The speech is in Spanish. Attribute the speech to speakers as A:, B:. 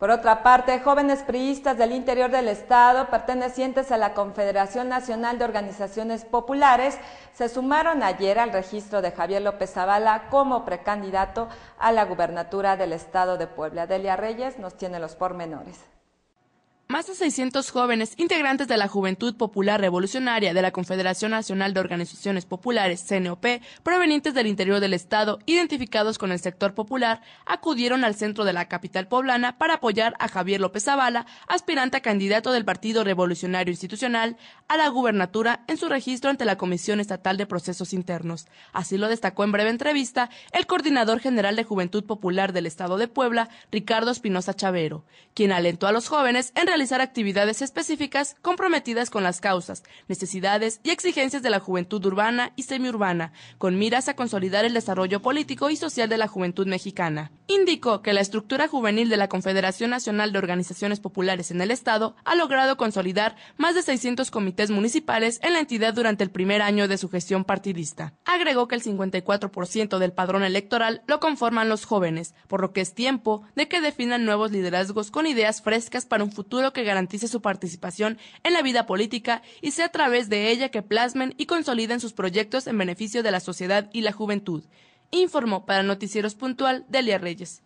A: Por otra parte, jóvenes priistas del interior del Estado, pertenecientes a la Confederación Nacional de Organizaciones Populares, se sumaron ayer al registro de Javier López Zavala como precandidato a la gubernatura del Estado de Puebla. Delia Reyes nos tiene los pormenores
B: más de 600 jóvenes integrantes de la Juventud Popular Revolucionaria de la Confederación Nacional de Organizaciones Populares, CNOP, provenientes del interior del Estado, identificados con el sector popular, acudieron al centro de la capital poblana para apoyar a Javier López Zavala, aspirante a candidato del Partido Revolucionario Institucional a la gubernatura en su registro ante la Comisión Estatal de Procesos Internos. Así lo destacó en breve entrevista el coordinador general de Juventud Popular del Estado de Puebla, Ricardo Espinosa Chavero, quien alentó a los jóvenes en realizar actividades específicas comprometidas con las causas, necesidades y exigencias de la juventud urbana y semiurbana, con miras a consolidar el desarrollo político y social de la juventud mexicana. Indicó que la estructura juvenil de la Confederación Nacional de Organizaciones Populares en el Estado ha logrado consolidar más de 600 comités municipales en la entidad durante el primer año de su gestión partidista. Agregó que el 54% del padrón electoral lo conforman los jóvenes, por lo que es tiempo de que definan nuevos liderazgos con ideas frescas para un futuro que garantice su participación en la vida política y sea a través de ella que plasmen y consoliden sus proyectos en beneficio de la sociedad y la juventud. Informó para Noticieros Puntual Delia Reyes.